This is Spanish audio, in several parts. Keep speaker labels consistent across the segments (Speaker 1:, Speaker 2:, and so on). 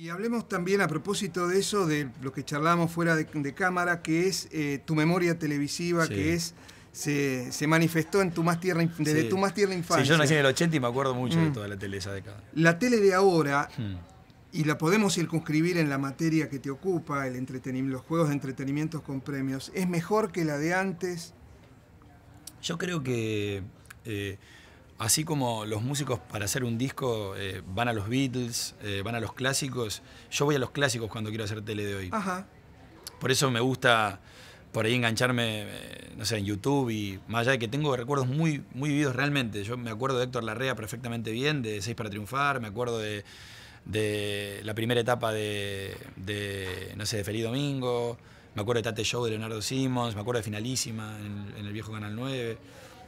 Speaker 1: Y hablemos también a propósito de eso, de lo que charlamos fuera de, cámara, que es eh, tu memoria televisiva, que es se, manifestó en tu más tierra, desde tu más tierna infancia. Sí, yo nací en el
Speaker 2: 80 y me acuerdo mucho de mm. toda la tele esa década. La tele de
Speaker 1: ahora, mm. y la podemos circunscribir en la materia que te ocupa, el los juegos de entretenimiento con premios, ¿es mejor que la de antes?
Speaker 2: Yo creo que... Eh, Así como los músicos para hacer un disco eh, van a los Beatles, eh, van a los clásicos, yo voy a los clásicos cuando quiero hacer tele de hoy. Por eso me gusta por ahí engancharme, eh, no sé, en YouTube y más allá de que tengo recuerdos muy, muy vividos realmente. Yo me acuerdo de Héctor Larrea perfectamente bien, de Seis para Triunfar, me acuerdo de, la primera etapa de, no sé, de Feliz Domingo, me acuerdo de Tate Show de Leonardo Simmons, me acuerdo de Finalísima en el viejo Canal 9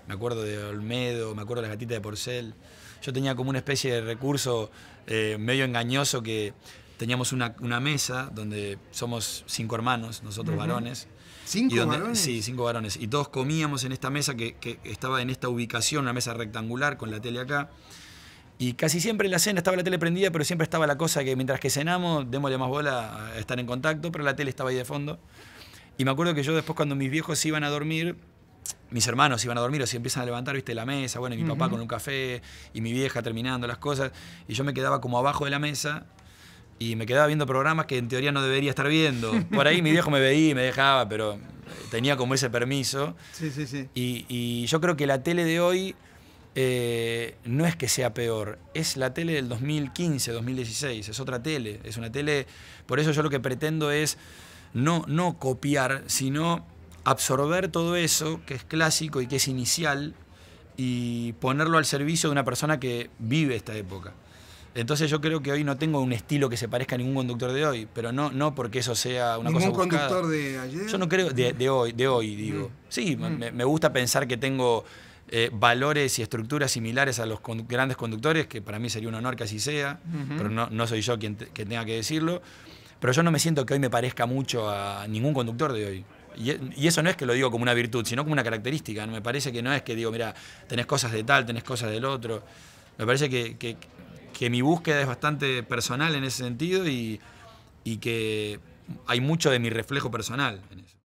Speaker 2: me acuerdo de Olmedo, me acuerdo de las gatitas de Porcel. Yo tenía como una especie de recurso eh, medio engañoso que teníamos una, una, mesa donde somos cinco hermanos, nosotros varones. ¿Cinco varones? Sí, cinco varones. Y todos comíamos en esta mesa que, que, estaba en esta ubicación, una mesa rectangular con la tele acá. Y casi siempre en la cena estaba la tele prendida, pero siempre estaba la cosa que mientras que cenamos, démosle más bola a estar en contacto, pero la tele estaba ahí de fondo. Y me acuerdo que yo después cuando mis viejos iban a dormir, mis hermanos iban a dormir o si empiezan a levantar, viste, la mesa, bueno, y mi papá con un café y mi vieja terminando las cosas, y yo me quedaba como abajo de la mesa y me quedaba viendo programas que en teoría no debería estar viendo. Por ahí mi viejo me veía y me dejaba, pero tenía como ese permiso. Sí, sí, sí. Y, yo creo que la tele de hoy eh, no es que sea peor, es la tele del 2015, 2016, es otra tele, es una tele, por eso yo lo que pretendo es no, no copiar, sino absorber todo eso, que es clásico y que es inicial, y ponerlo al servicio de una persona que vive esta época. Entonces yo creo que hoy no tengo un estilo que se parezca a ningún conductor de hoy, pero no, no porque eso sea una cosa buscada. conductor de ayer? Yo no creo, de, hoy, de hoy mm. digo. Sí, mm. Me, gusta pensar que tengo eh, valores y estructuras similares a los grandes conductores, que para mí sería un honor que así sea, pero no, soy yo quien tenga que decirlo. Pero yo no me siento que hoy me parezca mucho a ningún conductor de hoy y, eso no es que lo digo como una virtud, sino como una característica. Me parece que no es que digo, mira, tenés cosas de tal, tenés cosas del otro. Me parece que, mi búsqueda es bastante personal en ese sentido y, y que hay mucho de mi reflejo personal en eso.